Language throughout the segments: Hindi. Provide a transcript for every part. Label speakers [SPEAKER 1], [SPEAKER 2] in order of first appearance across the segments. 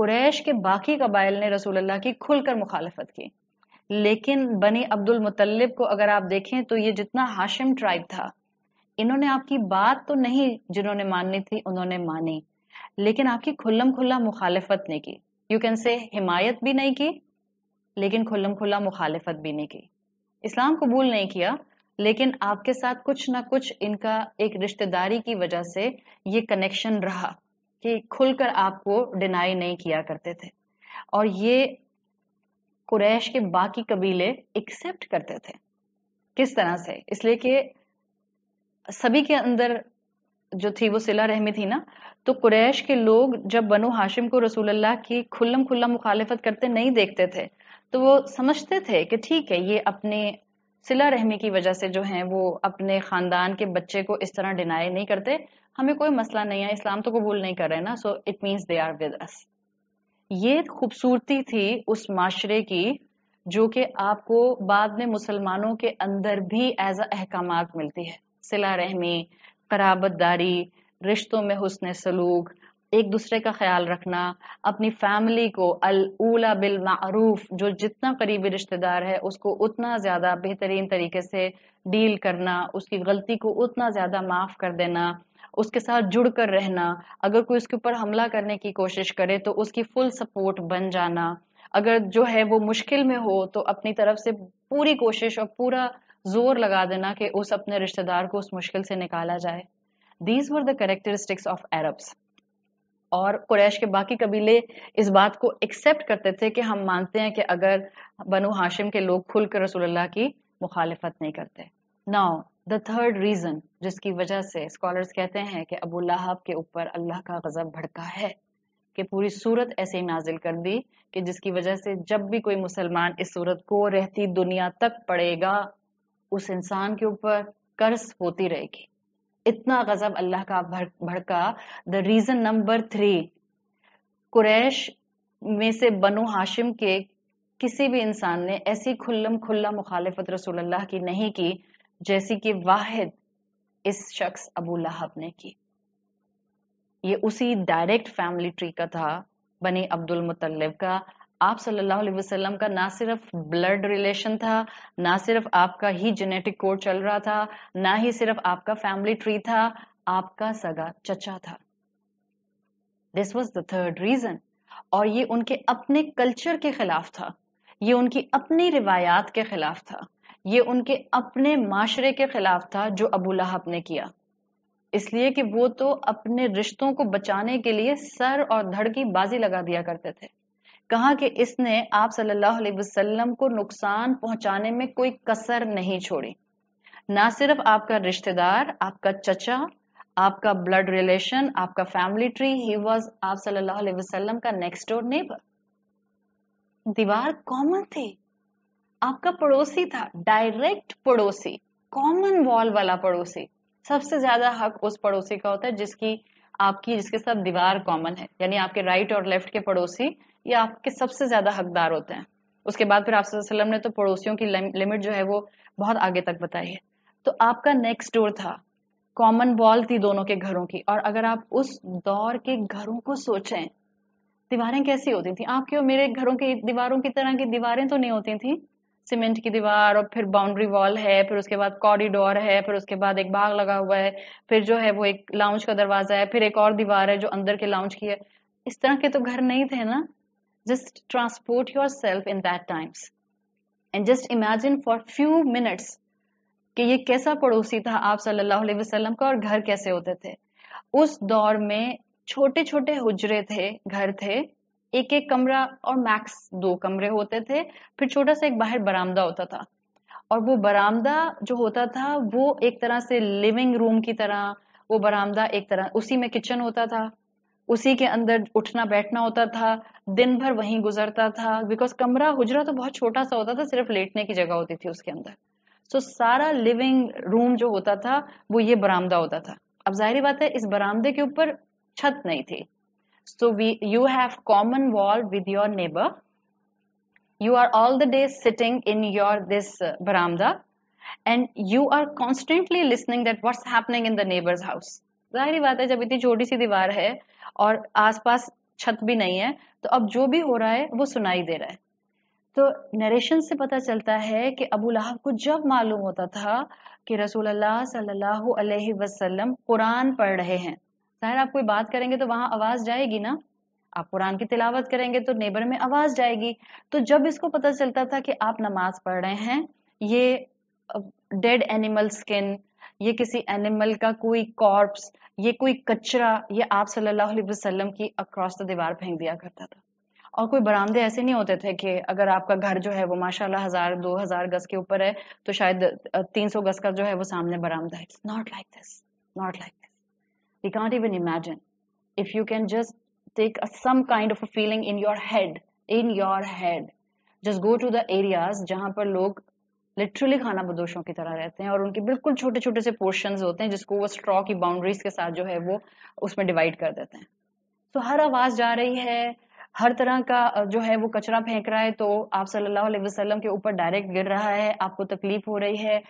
[SPEAKER 1] कुरैश के बाकी कबाइल ने रसूलुल्लाह की खुलकर मुखालफत की लेकिन बनी अब्दुल मुतलब को अगर आप देखें तो ये जितना हाशिम ट्राइब था इन्होंने आपकी बात तो नहीं जिन्होंने माननी थी उन्होंने मानी लेकिन आपकी खुल्लम खुल्ला मुखालफत नहीं की यू कैन से हिमायत भी नहीं की लेकिन खुल्लम खुल्ला मुखालफत भी नहीं की इस्लाम कबूल नहीं किया लेकिन आपके साथ कुछ ना कुछ इनका एक रिश्तेदारी की वजह से ये कनेक्शन रहा कि खुलकर आपको डिनाई नहीं किया करते थे और ये कुरैश के बाकी कबीले एक्सेप्ट करते थे किस तरह से इसलिए कि सभी के अंदर जो थी वो सिला रहमी थी ना तो कुरैश के लोग जब बनो हाशिम को रसूल अल्लाह की खुल्लम खुल्ला मुखालफत करते नहीं देखते थे तो वो समझते थे कि ठीक है ये अपने सिला रहमी की वजह से जो है वो अपने ख़ानदान के बच्चे को इस तरह डिनाई नहीं करते हमें कोई मसला नहीं है इस्लाम तो कबूल नहीं कर रहे ना so it means they are with us ये खूबसूरती थी उस माशरे की जो कि आपको बाद में मुसलमानों के अंदर भी एज अहकाम मिलती है सिला रहमी कराबतदारी रिश्तों में हुसन सलूक एक दूसरे का ख्याल रखना अपनी फैमिली को अल ऊला बिल मरूफ जो जितना करीबी रिश्तेदार है उसको उतना ज़्यादा बेहतरीन तरीके से डील करना उसकी गलती को उतना ज़्यादा माफ़ कर देना उसके साथ जुड़कर रहना अगर कोई उसके ऊपर हमला करने की कोशिश करे तो उसकी फुल सपोर्ट बन जाना अगर जो है वो मुश्किल में हो तो अपनी तरफ से पूरी कोशिश और पूरा जोर लगा देना कि उस अपने रिश्तेदार को उस मुश्किल से निकाला जाए these were the characteristics of Arabs और कुरैश के बाकी कबीले इस बात को एक्सेप्ट करते थे कि हम मानते हैं कि अगर बनु हाशिम के लोग खुलकर रसूलुल्लाह की मुखालफत नहीं करते नाउ द थर्ड रीजन जिसकी वजह से स्कॉलर्स कहते हैं कि अबू लहाब के ऊपर अल्लाह का गजब भड़का है कि पूरी सूरत ऐसे ही नाजिल कर दी कि जिसकी वजह से जब भी कोई मुसलमान इस सूरत को रहती दुनिया तक पड़ेगा उस इंसान के ऊपर कर्ज होती रहेगी इतना गजब अल्लाह का भड़का the reason number three Quraysh में से बनु हाशिम के किसी भी इंसान ने ऐसी खुल्लम खुल्ला मुखालफत रसूलुल्लाह की नहीं की जैसी कि वाहिद इस शख्स अबू लहब ने की ये उसी डायरेक्ट फैमिली ट्री का था बने अब्दुल मुतलब का आप सल्लल्लाहु अलैहि वसल्लम का ना सिर्फ ब्लड रिलेशन था ना सिर्फ आपका ही जेनेटिक कोड चल रहा था ना ही सिर्फ आपका फैमिली ट्री था आपका सगा चचा था this was the third reason और ये उनके अपने कल्चर के खिलाफ था ये उनकी अपनी रिवायात के खिलाफ था ये उनके अपने माशरे के खिलाफ था जो अबू लहब ने किया इसलिए कि वो तो अपने रिश्तों को बचाने के लिए सर और धड़ की बाजी लगा दिया करते थे कहा कि इसने आप सल्लल्लाहु अलैहि वसल्लम को नुकसान पहुंचाने में कोई कसर नहीं छोड़ी ना सिर्फ आपका रिश्तेदार आपका चचा आपका ब्लड रिलेशन आपका फैमिली ट्री ही वॉज आप सल्लल्लाहु का नेक्स्ट डोर नेबर दीवार कॉमन थी आपका पड़ोसी था डायरेक्ट पड़ोसी कॉमन वॉल वाला पड़ोसी सबसे ज्यादा हक उस पड़ोसी का होता है जिसकी आपकी जिसके साथ दीवार कॉमन है यानी आपके राइट और लेफ्ट के पड़ोसी ये आपके सबसे ज्यादा हकदार होते हैं उसके बाद फिर आप ने तो पड़ोसियों की लिमिट जो है वो बहुत आगे तक बताई है तो आपका नेक्स्ट डोर था कॉमन वॉल थी दोनों के घरों की और अगर आप उस दौर के घरों को सोचें दीवारें कैसी होती थी आपके और मेरे घरों की दीवारों की तरह की दीवारें तो नहीं होती थी सीमेंट की दीवार और फिर बाउंड्री वॉल है फिर उसके बाद कॉरिडोर है फिर उसके बाद एक बाग लगा हुआ है फिर जो है वो एक लाउंज का दरवाजा है फिर एक और दीवार है जो अंदर के लाउंज की है इस तरह के तो घर नहीं थे ना just transport yourself in that times and just imagine for few minutes कि ये कैसा पड़ोसी था आप सल्लल्लाहु अलैहि वसल्लम का और घर कैसे होते थे उस दौर में छोटे छोटे हुजरे थे घर थे एक एक कमरा और मैक्स दो कमरे होते थे फिर छोटा सा एक बाहर बरामदा होता था और वो बरामदा जो होता था वो एक तरह से लिविंग रूम की तरह वो बरामदा एक तरह उसी में किचन होता था उसी के अंदर उठना बैठना होता था दिन भर वहीं गुजरता था बिकॉज कमरा हुजरा तो बहुत छोटा सा होता था सिर्फ लेटने की जगह होती थी उसके अंदर सो so, सारा लिविंग रूम जो होता था वो ये बरामदा होता था अब जाहिर बात है इस बरामदे के ऊपर छत नहीं थी So we, you have common wall with your neighbor. You are all the day sitting in your this uh, baramda and you are constantly listening that what's happening in the neighbor's house. जाहिर बात है जब इतनी छोटी सी दीवार है और आसपास छत भी नहीं है तो अब जो भी हो रहा है वो सुनाई दे रहा है तो नरेशन से पता चलता है कि अबू लहब को जब मालूम होता था कि रसूल अल्लाह सल्लल्लाहु अलैहि वसल्लम कुरान पढ़ रहे हैं जाहिर आप कोई बात करेंगे तो वहां आवाज जाएगी ना आप कुरान की तिलावत करेंगे तो नेबर में आवाज जाएगी तो जब इसको पता चलता था कि आप नमाज पढ़ रहे हैं ये डेड एनिमल स्किन ये किसी एनिमल का कोई कॉर्प्स ये कोई कचरा ये आप सल्लल्लाहु अलैहि वसल्लम की अक्रॉस द दीवार फेंक दिया करता था और कोई बरामदे ऐसे नहीं होते थे कि अगर आपका घर जो है वो माशाल्लाह हजार दो हजार गज के ऊपर है तो शायद तीन सौ गज का जो है वो सामने बरामदा है not like this not like We can't even imagine. If you can just take a, some kind of a feeling in your head, in your head, just go to the areas jahan par log literally खाना बदोशों की तरह रहते हैं और उनके बिल्कुल छोटे छोटे से पोर्शन होते हैं जिसको वो स्ट्रॉ की बाउंड्रीज के साथ जो है वो उसमें डिवाइड कर देते हैं तो हर आवाज जा रही है हर तरह का जो है वो कचरा फेंक रहा है तो आप सल्लल्लाहु अलैहि वसल्लम के ऊपर डायरेक्ट गिर रहा है आपको तकलीफ हो रही है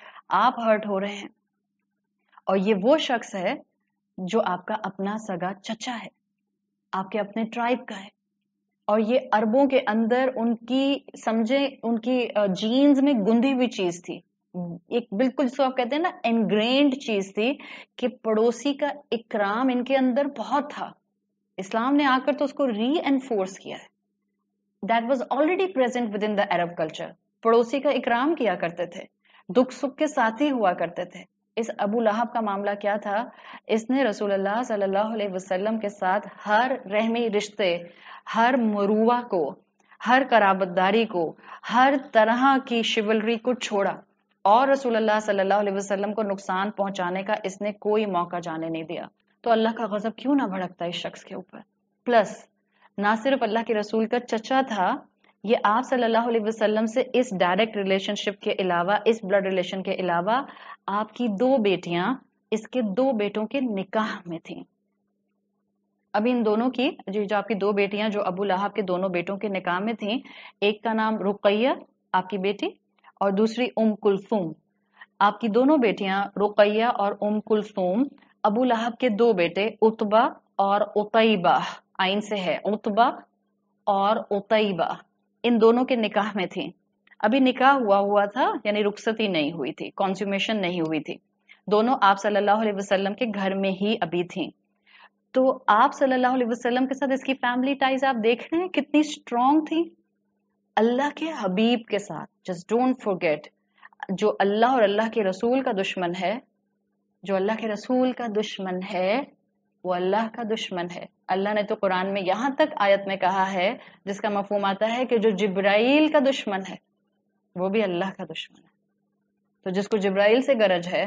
[SPEAKER 1] आप हर्ट हो रहे हैं और ये वो शख्स है जो आपका अपना सगा चचा है आपके अपने ट्राइब का है और ये अरबों के अंदर उनकी समझे उनकी जीन्स में गुंदी हुई चीज थी एक बिल्कुल जिसको आप कहते हैं ना एनग्रेंड चीज थी कि पड़ोसी का इकराम इनके अंदर बहुत था इस्लाम ने आकर तो उसको री एनफोर्स किया है that was already present within the Arab culture पड़ोसी का इकराम किया करते थे दुख सुख के साथ ही हुआ करते थे इस अबू लहाब का मामला क्या था इसने रसूल वसल्लम के साथ हर रहमी रिश्ते हर मरुआ को हर कराबतदारी को हर तरह की शिवलरी को छोड़ा और रसूल सल्लल्लाहु को नुकसान पहुंचाने का इसने कोई मौका जाने नहीं दिया तो अल्लाह का गजब क्यों ना भड़कता इस शख्स के ऊपर प्लस ना सिर्फ अल्लाह के रसूल का चचा था ये आप सल्लल्लाहु अलैहि वसल्लम से इस डायरेक्ट रिलेशनशिप के अलावा इस ब्लड रिलेशन के अलावा आपकी दो बेटियां इसके दो बेटों के निकाह में थी अब इन दोनों की जो जो आपकी दो बेटियां जो अबू लहाब के दोनों बेटों के निकाह में थी एक का नाम रुकैया आपकी बेटी और दूसरी उम कुलसूम आपकी दोनों बेटियां रुकैया और उम कुलसूम अबू लहाब के दो बेटे उतबा और उतैबा आइन से है उतबा और उतैबा इन दोनों के निकाह में थी अभी निकाह हुआ हुआ था यानी रुखसती नहीं हुई थी कॉन्स्यूमेशन नहीं हुई थी दोनों आप सल्लल्लाहु अलैहि वसल्लम के घर में ही अभी थी तो आप सल्लल्लाहु अलैहि वसल्लम के साथ इसकी फैमिली टाइज आप देख रहे हैं कितनी स्ट्रोंग थी अल्लाह के हबीब के साथ जस्ट डोंट फॉरगेट जो अल्लाह और अल्लाह के रसूल का दुश्मन है जो अल्लाह के रसूल का दुश्मन है वो अल्लाह का दुश्मन है अल्लाह ने तो कुरान में यहां तक आयत में कहा है जिसका मफहम आता है कि जो जिब्राइल का दुश्मन है वो भी अल्लाह का दुश्मन है तो जिसको जिब्राइल से गरज है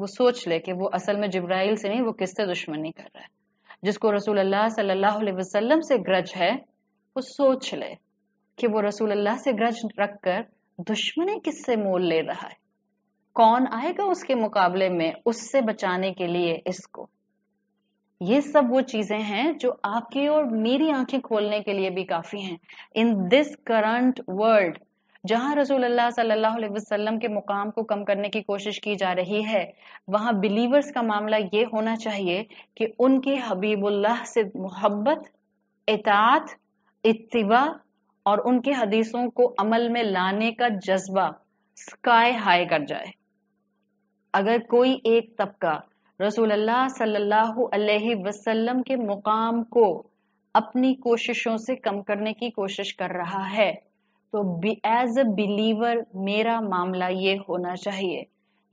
[SPEAKER 1] वो सोच ले कि वो असल में जिब्राइल से नहीं वो किससे दुश्मनी कर रहा है जिसको रसूल अल्लाह सल्लल्लाहु अलैहि वसल्लम से ग्रज है वो सोच ले कि वो रसूल अल्लाह से ग्रज रख कर दुश्मनी किससे मोल ले रहा है कौन आएगा उसके मुकाबले में उससे बचाने के लिए इसको ये सब वो चीजें हैं जो आपकी और मेरी आंखें खोलने के लिए भी काफी हैं इन दिस करंट वर्ल्ड जहां रसूल अल्लाह सल्लल्लाहु अलैहि वसल्लम के मुकाम को कम करने की कोशिश की जा रही है वहां बिलीवर्स का मामला ये होना चाहिए कि उनके हबीबुल्लाह से मोहब्बत इतात इतवा और उनके हदीसों को अमल में लाने का जज्बा स्काई हाई कर जाए अगर कोई एक तबका रसूल सल्लल्लाहु अलैहि वसल्लम के मुकाम को अपनी कोशिशों से कम करने की कोशिश कर रहा है तो एज अ बिलीवर मेरा मामला ये होना चाहिए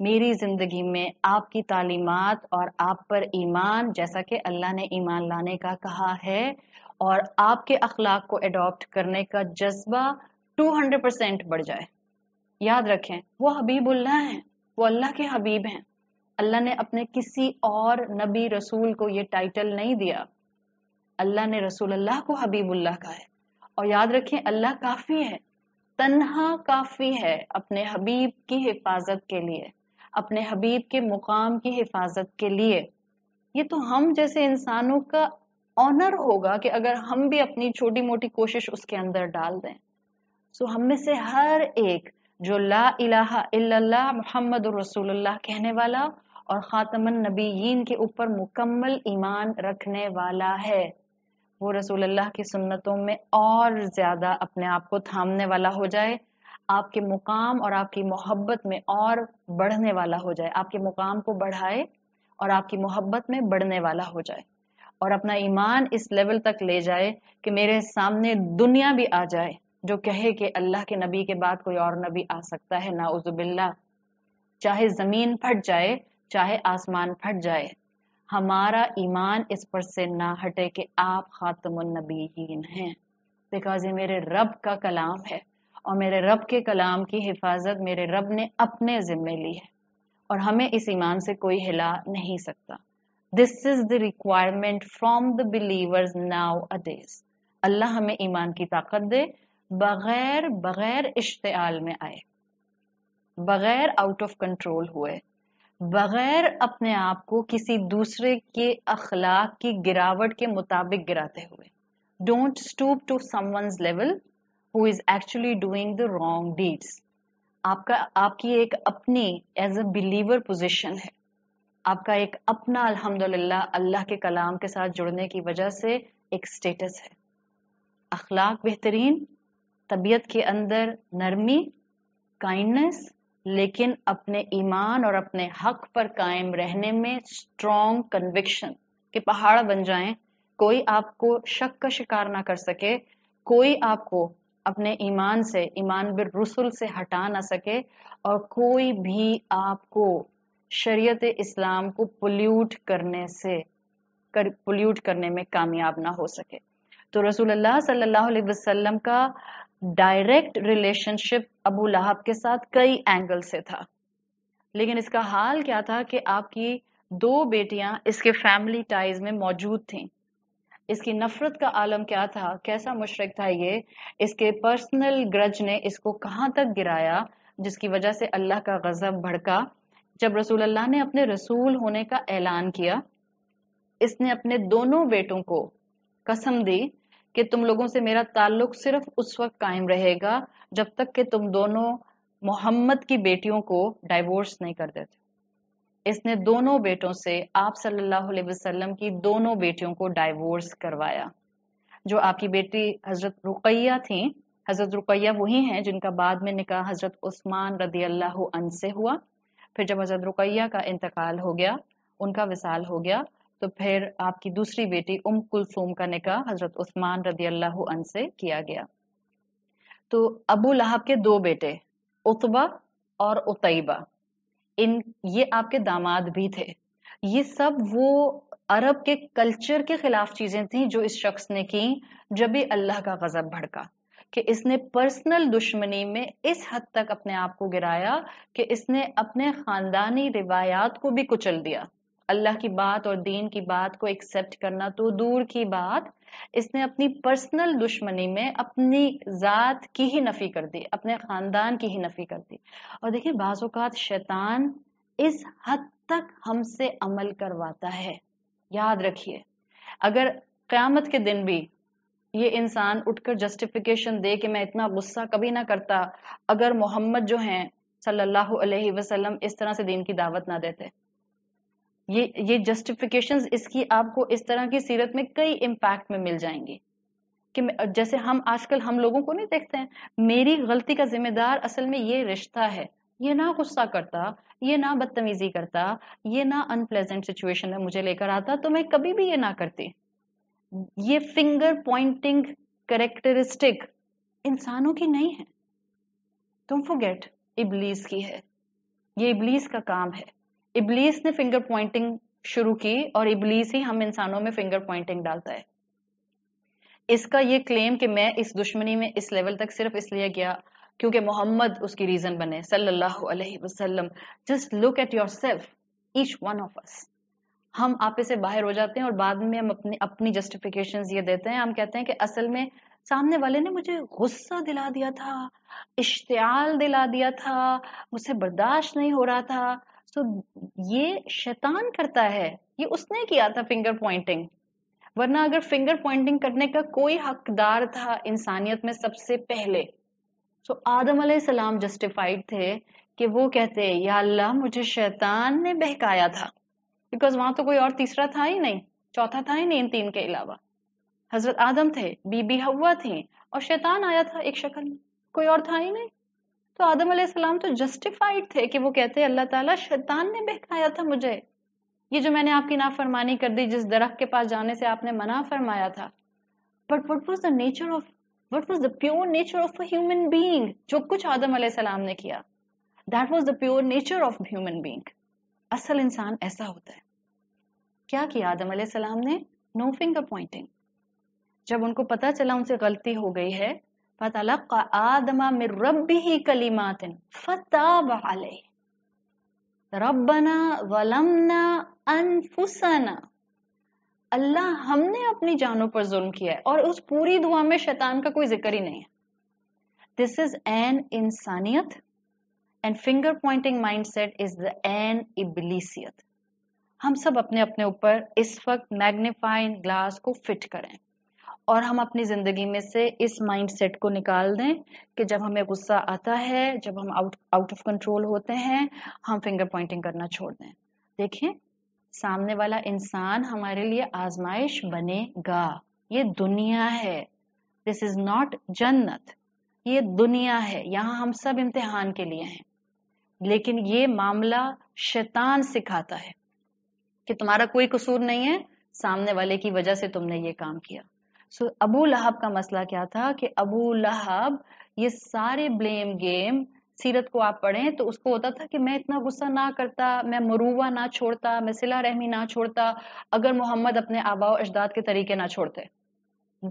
[SPEAKER 1] मेरी जिंदगी में आपकी तालीमत और आप पर ईमान जैसा कि अल्लाह ने ईमान लाने का कहा है और आपके अखलाक को अडोप्ट करने का जज्बा 200 परसेंट बढ़ जाए याद रखें वो हबीबुल्ला हैं वो अल्लाह के हबीब हैं अल्लाह ने अपने किसी और नबी रसूल को ये टाइटल नहीं दिया अल्लाह ने रसूल अल्लाह को हबीबुल्लाह कहा है और याद रखें अल्लाह काफी है तन्हा काफी है अपने हबीब की हिफाजत के लिए अपने हबीब के मुकाम की हिफाजत के लिए ये तो हम जैसे इंसानों का ऑनर होगा कि अगर हम भी अपनी छोटी मोटी कोशिश उसके अंदर डाल दें सो हम में से हर एक जो ला अला मोहम्मद रसूलुल्लाह कहने वाला और ख़ातमन नबीन के ऊपर मुकम्मल ईमान रखने वाला है वो अल्लाह की सुन्नतों में और ज़्यादा अपने आप को थामने वाला हो जाए आपके मुकाम और आपकी मोहब्बत में और बढ़ने वाला हो जाए आपके मुकाम को बढ़ाए और आपकी मोहब्बत में बढ़ने वाला हो जाए और अपना ईमान इस लेवल तक ले जाए कि मेरे सामने दुनिया भी आ जाए जो कहे कि अल्लाह के नबी के बाद कोई और नबी आ सकता है उजुबिल्ला चाहे ज़मीन फट जाए चाहे आसमान फट जाए हमारा ईमान इस पर से ना हटे कि आप ख़ातमनबीन हैं बिकॉज ये मेरे रब का कलाम है और मेरे रब के कलाम की हिफाजत मेरे रब ने अपने ज़िम्मे ली है और हमें इस ईमान से कोई हिला नहीं सकता this is the requirement from the believers now a अल्लाह हमें ईमान की ताकत दे बगैर बगैर इश्तेल में आए बगैर आउट ऑफ कंट्रोल हुए बगैर अपने आप को किसी दूसरे के अखलाक की गिरावट के मुताबिक गिराते हुए don't stoop to someone's level who is actually doing the wrong deeds आपका आपकी एक अपनी एज अ बिलीवर पोजिशन है आपका एक अपना अल्हम्दुलिल्लाह अल्लाह के कलाम के साथ जुड़ने की वजह से एक स्टेटस है अखलाक बेहतरीन तबीयत के अंदर नरमी काइंडनेस लेकिन अपने ईमान और अपने हक पर कायम रहने में स्ट्रॉन्ग कन्विक्शन के पहाड़ बन जाए कोई आपको शक का शिकार ना कर सके कोई आपको अपने ईमान से ईमान बिर रसुल से हटा ना सके और कोई भी आपको शरीयत इस्लाम को पोल्यूट करने से कर पोल्यूट करने में कामयाब ना हो सके तो रसूल अल्लाह सल्लल्लाहु अलैहि वसल्लम का डायरेक्ट रिलेशनशिप अबू लहाब के साथ कई एंगल से था लेकिन इसका हाल क्या था कि आपकी दो बेटियां इसके फैमिली टाइज में मौजूद थीं इसकी नफरत का आलम क्या था कैसा मुशरक था ये इसके पर्सनल ग्रज ने इसको कहां तक गिराया जिसकी वजह से अल्लाह का गजब भड़का जब रसूल अल्लाह ने अपने रसूल होने का ऐलान किया इसने अपने दोनों बेटों को कसम दी कि तुम लोगों से मेरा ताल्लुक सिर्फ उस वक्त कायम रहेगा जब तक कि तुम दोनों मोहम्मद की बेटियों को डाइवोर्स नहीं कर देते इसने दोनों बेटों से आप सल्लल्लाहु अलैहि वसल्लम की दोनों बेटियों को डाइवोर्स करवाया जो आपकी बेटी हजरत रुकैया थी हजरत रुकैया वही हैं जिनका बाद में निकाह हजरत उस्मान रदी अल्लाह से हुआ फिर जब हजरत रुकैया का इंतकाल हो गया उनका विसाल हो गया तो फिर आपकी दूसरी बेटी उम कुलसूम का निकाह हजरत उस्मान रदी अल्लाह से किया गया तो अबू लहाब के दो बेटे उतबा और उतैबा इन ये आपके दामाद भी थे ये सब वो अरब के कल्चर के खिलाफ चीजें थी जो इस शख्स ने की जब भी अल्लाह का गजब भड़का कि इसने पर्सनल दुश्मनी में इस हद तक अपने आप को गिराया कि इसने अपने खानदानी रिवायात को भी कुचल दिया अल्लाह की बात और दीन की बात को एक्सेप्ट करना तो दूर की बात इसने अपनी पर्सनल दुश्मनी में अपनी जात की ही नफी कर दी अपने खानदान की ही नफी कर दी और देखिए बाज़ात शैतान इस हद तक हमसे अमल करवाता है याद रखिए अगर क़्यामत के दिन भी ये इंसान उठकर जस्टिफिकेशन दे कि मैं इतना गुस्सा कभी ना करता अगर मोहम्मद जो हैं सल्लल्लाहु अलैहि वसल्लम इस तरह से दीन की दावत ना देते ये ये जस्टिफिकेशन इसकी आपको इस तरह की सीरत में कई इम्पैक्ट में मिल जाएंगे कि जैसे हम आजकल हम लोगों को नहीं देखते हैं मेरी गलती का जिम्मेदार असल में ये रिश्ता है ये ना गुस्सा करता ये ना बदतमीजी करता ये ना अनप्लेजेंट सिचुएशन में मुझे लेकर आता तो मैं कभी भी ये ना करती ये फिंगर पॉइंटिंग करेक्टरिस्टिक इंसानों की नहीं है तुम गेट इबलीस की है ये इबलीस का काम है इबलीस ने फिंगर पॉइंटिंग शुरू की और इबलीस ही हम इंसानों में फिंगर पॉइंटिंग डालता है इसका ये क्लेम कि मैं इस दुश्मनी में इस लेवल तक सिर्फ इसलिए गया क्योंकि मोहम्मद उसकी रीजन बने सल्लल्लाहु अलैहि वसल्लम just look at yourself each one of us हम आपे से बाहर हो जाते हैं और बाद में हम अपने अपनी जस्टिफिकेशन ये देते हैं हम कहते हैं कि असल में सामने वाले ने मुझे गुस्सा दिला दिया था इश्तियाल दिला दिया था मुझसे बर्दाश्त नहीं हो रहा था तो ये शैतान करता है ये उसने किया था फिंगर पॉइंटिंग वरना अगर फिंगर पॉइंटिंग करने का कोई हकदार था इंसानियत में सबसे पहले सो तो so, आदम सलाम जस्टिफाइड थे कि वो कहते या अल्लाह मुझे शैतान ने बहकाया था बिकॉज वहां तो कोई और तीसरा था ही नहीं चौथा था ही नहीं इन तीन के अलावा हजरत आदम थे बीबी हवा थी और शैतान आया था एक शक्ल में कोई और था ही नहीं तो आदम सलाम तो जस्टिफाइड थे कि वो कहते हैं अल्लाह ताला शैतान ने बहकाया था मुझे ये जो मैंने आपकी नाफरमानी कर दी जिस दरख्त के पास जाने से आपने मना फरमाया था but what was the nature of what was the pure nature of a human being जो कुछ आदम सलाम ने किया that was the pure nature of human being असल इंसान ऐसा होता है क्या किया आदम सलाम ने नो फिंगर पॉइंटिंग जब उनको पता चला उनसे गलती हो गई है فتلقى آدم من ربه كلمات فتاب عليه अल्लाह हमने अपनी जानों पर जुल्म किया है और उस पूरी दुआ में शैतान का कोई जिक्र ही नहीं है दिस इज एन इंसानियत and finger pointing mindset is the an इबलीसियत हम सब अपने अपने ऊपर इस वक्त मैग्नीफाइंग ग्लास को फिट करें और हम अपनी ज़िंदगी में से इस माइंडसेट को निकाल दें कि जब हमें गुस्सा आता है जब हम आउट आउट ऑफ कंट्रोल होते हैं हम फिंगर पॉइंटिंग करना छोड़ दें देखिए सामने वाला इंसान हमारे लिए आजमाइश बनेगा ये दुनिया है दिस इज नॉट जन्नत ये दुनिया है यहाँ हम सब इम्तिहान के लिए हैं लेकिन ये मामला शैतान सिखाता है कि तुम्हारा कोई कसूर नहीं है सामने वाले की वजह से तुमने ये काम किया सो अबू लहब का मसला क्या था कि अबू लहब ये सारे ब्लेम गेम सीरत को आप पढ़ें तो उसको होता था कि मैं इतना गुस्सा ना करता मैं मरूवा ना छोड़ता मैं सिला रहमी ना छोड़ता अगर मोहम्मद अपने आबाओ अजदाद के तरीके ना छोड़ते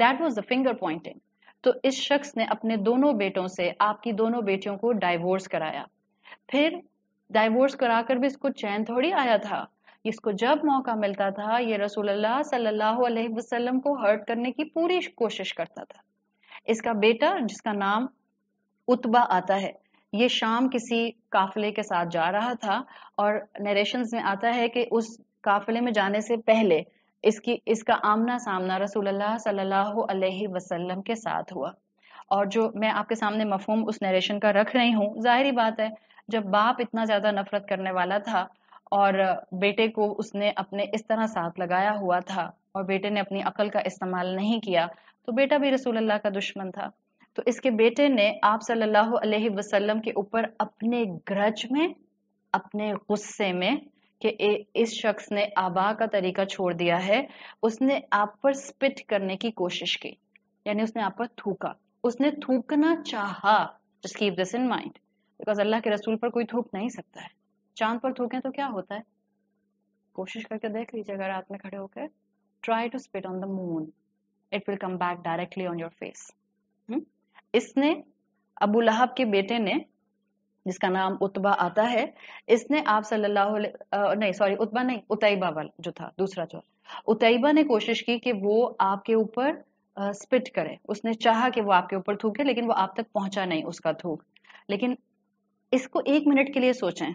[SPEAKER 1] that was the finger pointing तो इस शख्स ने अपने दोनों बेटों से आपकी दोनों बेटियों को डाइवोर्स कराया फिर डाइवोर्स कराकर भी इसको चैन थोड़ी आया था इसको जब मौका मिलता था ये रसूलुल्लाह सल्लल्लाहु अलैहि वसल्लम को हर्ट करने की पूरी कोशिश करता था इसका बेटा जिसका नाम उतबा आता है ये शाम किसी काफिले के साथ जा रहा था और नरेशन में आता है कि उस काफिले में जाने से पहले इसकी इसका आमना सामना रसूलुल्लाह सल्लल्लाहु अलैहि वसल्लम के साथ हुआ और जो मैं आपके सामने मफहम उस नरेशन का रख रही हूँ जाहिर बात है जब बाप इतना ज्यादा नफरत करने वाला था और बेटे को उसने अपने इस तरह साथ लगाया हुआ था और बेटे ने अपनी अकल का इस्तेमाल नहीं किया तो बेटा भी रसूल अल्लाह का दुश्मन था तो इसके बेटे ने आप सल्लल्लाहु अलैहि वसल्लम के ऊपर अपने ग्रज में अपने गुस्से में कि इस शख्स ने आबा का तरीका छोड़ दिया है उसने आप पर स्पिट करने की कोशिश की यानी उसने आप पर थूका उसने थूकना चाहा just keep this in mind because अल्लाह के रसूल पर कोई थूक नहीं सकता है चांद पर थूकें तो क्या होता है कोशिश करके देख लीजिए अगर रात में खड़े होकर try to spit on the moon it will come back directly on your face इसने अबू लहब के बेटे ने जिसका नाम उतबा आता है इसने आप सल्लल्लाहु नहीं सॉरी उतबा नहीं उतैबा वाला जो था दूसरा जो उतैबा ने कोशिश की कि वो आपके ऊपर स्पिट करे उसने चाहा कि वो आपके ऊपर थूके लेकिन वो आप तक पहुंचा नहीं उसका थूक लेकिन इसको एक मिनट के लिए सोचें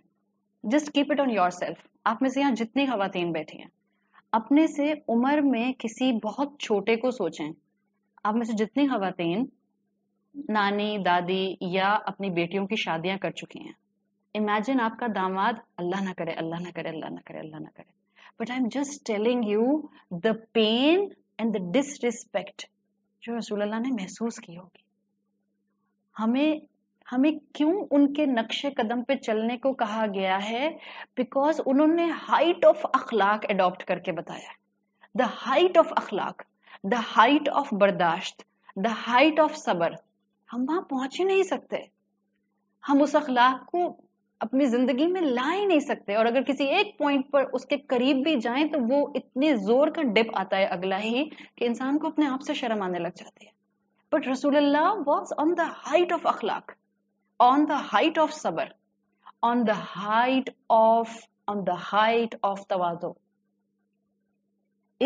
[SPEAKER 1] just keep it on yourself आप में से यहाँ जितनी खातन बैठी हैं अपने से उम्र में किसी बहुत छोटे को सोचें आप में से जितनी खातन नानी दादी या अपनी बेटियों की शादियां कर चुकी हैं इमेजिन आपका दामाद अल्लाह ना करे अल्लाह ना करे अल्लाह ना करे अल्लाह ना करे but I am just telling you the pain and the disrespect जो रसूल ने महसूस की होगी हमें हमें क्यों उनके नक्शे कदम पे चलने को कहा गया है बिकॉज उन्होंने हाइट ऑफ अखलाक एडॉप्ट करके बताया द हाइट ऑफ अखलाक द हाइट ऑफ बर्दाश्त द हाइट ऑफ सबर हम वहां पहुंच ही नहीं सकते हम उस अखलाक को अपनी जिंदगी में ला ही नहीं सकते और अगर किसी एक पॉइंट पर उसके करीब भी जाए तो वो इतने जोर का डिप आता है अगला ही कि इंसान को अपने आप से शर्म आने लग जाती है बट रसूल was on the height of अखलाक on the height of sabr on the height of on the height of तवाजो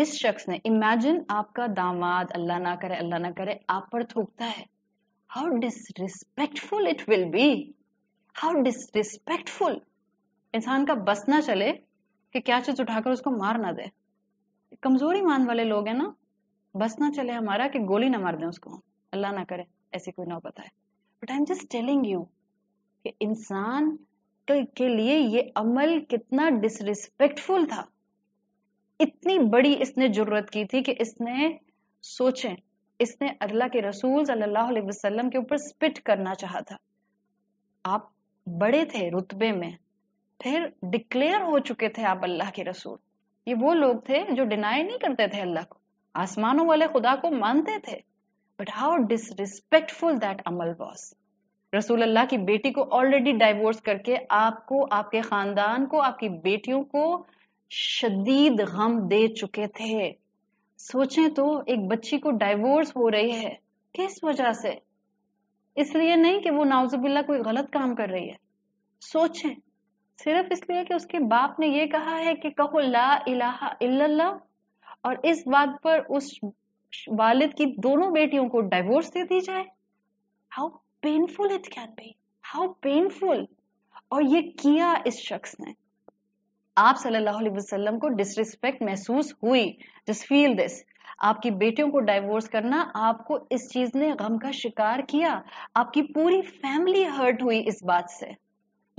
[SPEAKER 1] इस शख्स ने इमेजिन आपका दामाद अल्लाह ना करे अल्लाह ना करे आप पर थूकता है how disrespectful it will be how disrespectful इंसान का बस ना चले कि क्या चीज उठाकर उसको मार ना दे कमजोरी मान वाले लोग हैं ना बस ना चले हमारा कि गोली ना मार दे उसको अल्लाह ना करे ऐसी कोई नौबत है but I am just telling you कि इंसान के लिए ये अमल कितना डिसरिस्पेक्टफुल था इतनी बड़ी इसने जरूरत की थी कि इसने सोचे इसने अल्लाह के रसूल सल्लल्लाहु अलैहि वसल्लम के ऊपर स्पिट करना चाहा था आप बड़े थे रुतबे में फिर डिक्लेयर हो चुके थे आप अल्लाह के रसूल ये वो लोग थे जो डिनाई नहीं करते थे अल्लाह को आसमानों वाले खुदा को मानते थे बट हाउ डिसरिस्पेक्टफुल दैट अमल वॉज रसूलुल्लाह की बेटी को ऑलरेडी डाइवोर्स करके आपको आपके खानदान को आपकी बेटियों को शदीद गम दे चुके थे सोचें तो एक बच्ची को डाइवोर्स हो रही है किस वजह से इसलिए नहीं कि वो नाउजुबिल्ला कोई गलत काम कर रही है सोचें सिर्फ इसलिए कि उसके बाप ने ये कहा है कि कहो ला इलाहा इल्लल्लाह और इस बात पर उस वालिद की दोनों बेटियों को डाइवोर्स दे दी जाए how painful it can be how painful और ये किया इस शख्स ने आप सल्लल्लाहु अलैहि वसल्लम को डिसरिस्पेक्ट महसूस हुई जस्ट फील दिस आपकी बेटियों को डाइवोर्स करना आपको इस चीज ने गम का शिकार किया आपकी पूरी फैमिली हर्ट हुई इस बात से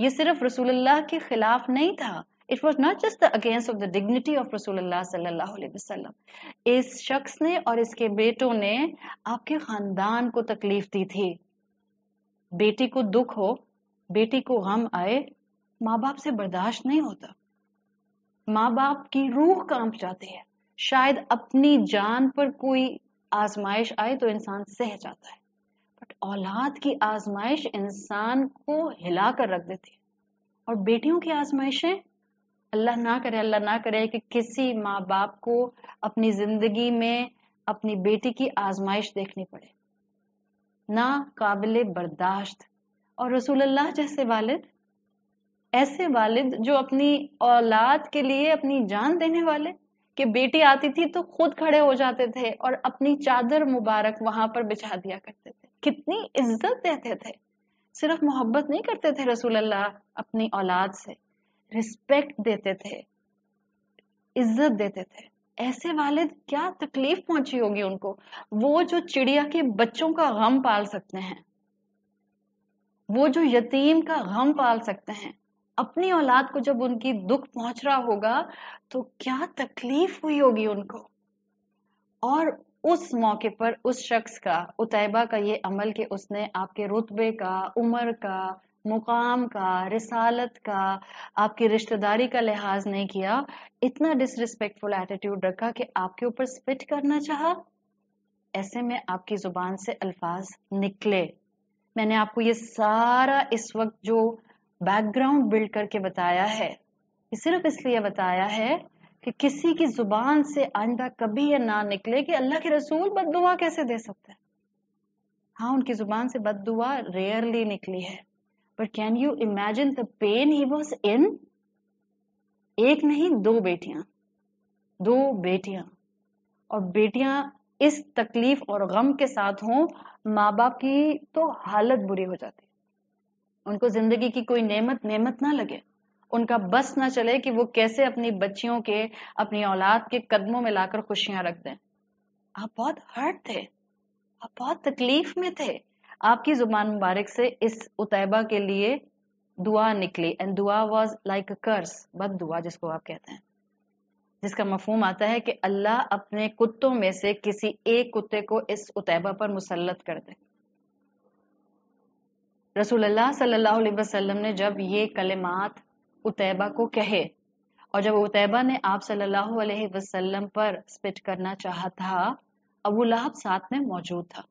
[SPEAKER 1] ये सिर्फ रसूलुल्लाह के खिलाफ नहीं था it was not just the against of the dignity of रसूल इस शख्स ने और इसके बेटों ने आपके खानदान को तकलीफ दी थी बेटी को दुख हो बेटी को गम आए माँ बाप से बर्दाश्त नहीं होता माँ बाप की रूह कांप जाती है शायद अपनी जान पर कोई आजमाइश आए तो इंसान सह जाता है बट औलाद की आजमाइश इंसान को हिला कर रख देती है और बेटियों की आजमाइशें अल्लाह ना करे अल्लाह ना करे कि किसी माँ बाप को अपनी जिंदगी में अपनी बेटी की आजमाइश देखनी पड़े ना काबिल बर्दाश्त और अल्लाह जैसे वालिद ऐसे वालिद जो अपनी औलाद के लिए अपनी जान देने वाले कि बेटी आती थी तो खुद खड़े हो जाते थे और अपनी चादर मुबारक वहां पर बिछा दिया करते थे कितनी इज्जत देते थे सिर्फ मोहब्बत नहीं करते थे रसूल अल्लाह अपनी औलाद से रिस्पेक्ट देते थे इज्जत देते थे ऐसे वालिद क्या तकलीफ पहुंची होगी उनको वो जो चिड़िया के बच्चों का गम पाल सकते हैं वो जो यतीम का गम पाल सकते हैं अपनी औलाद को जब उनकी दुख पहुंच रहा होगा तो क्या तकलीफ हुई होगी उनको और उस मौके पर उस शख्स का उतैबा का ये अमल कि उसने आपके रुतबे का उम्र का मुकाम का रिसालत का आपकी रिश्तेदारी का लिहाज नहीं किया इतना डिसरिस्पेक्टफुल एटीट्यूड रखा कि आपके ऊपर स्पिट करना चाहा ऐसे में आपकी जुबान से अल्फाज निकले मैंने आपको ये सारा इस वक्त जो बैकग्राउंड बिल्ड करके बताया है ये सिर्फ इसलिए बताया है कि किसी की जुबान से आइंदा कभी ये ना निकले कि अल्लाह के रसूल बददुआ कैसे दे सकते हैं हाँ उनकी जुबान से बददुआ रेयरली निकली है पर can you imagine the pain he was in एक नहीं दो बेटियां दो बेटियां और बेटियां इस तकलीफ और गम के साथ हों माँ बाप की तो हालत बुरी हो जाती उनको जिंदगी की कोई नेमत नेमत ना लगे उनका बस ना चले कि वो कैसे अपनी बच्चियों के अपनी औलाद के कदमों में लाकर खुशियां रख दें आप बहुत हर्ट थे आप बहुत तकलीफ में थे आपकी जुबान मुबारक से इस उतैबा के लिए दुआ निकली एंड दुआ वॉज लाइक अ कर्स बद दुआ जिसको आप कहते हैं जिसका मफहम आता है कि अल्लाह अपने कुत्तों में से किसी एक कुत्ते को इस उतैबा पर मुसलत कर दे रसूलुल्लाह सल्लल्लाहु अलैहि वसल्लम ने जब ये कलेमात उतैबा को कहे और जब उतैबा ने आप सल्लल्लाहु अलैहि वसल्लम पर स्पिट करना चाहा था अबू लहब साथ में मौजूद था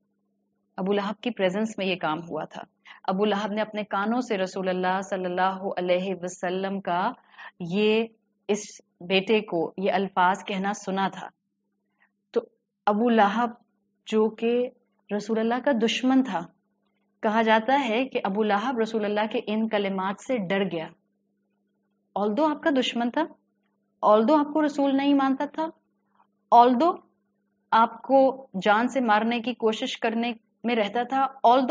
[SPEAKER 1] अबू लहब की प्रेजेंस में ये काम हुआ था अबू लहब ने अपने कानों से रसूल अल्लाह का ये इस बेटे को ये अल्फाज कहना सुना था तो अबू लहब जो कि रसूल का दुश्मन था कहा जाता है कि अबू लहब रसूल के इन कलिमात से डर गया ऑल आपका दुश्मन था ऑल आपको रसूल नहीं मानता था ऑल आपको जान से मारने की कोशिश करने में रहता था ऑल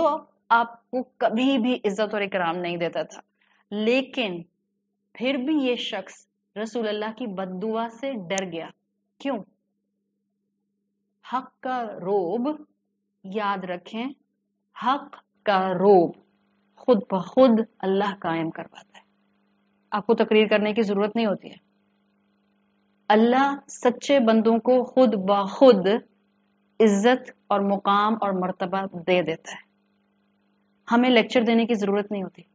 [SPEAKER 1] आपको कभी भी इज्जत और इकराम नहीं देता था लेकिन फिर भी ये शख्स रसूल अल्लाह की बददुआ से डर गया क्यों हक का रोब याद रखें हक का रोब खुद ब खुद अल्लाह कायम करवाता है आपको तकरीर करने की जरूरत नहीं होती है अल्लाह सच्चे बंदों को खुद ब खुद इज्जत और मुकाम और मर्तबा दे देता है हमें लेक्चर देने की ज़रूरत नहीं होती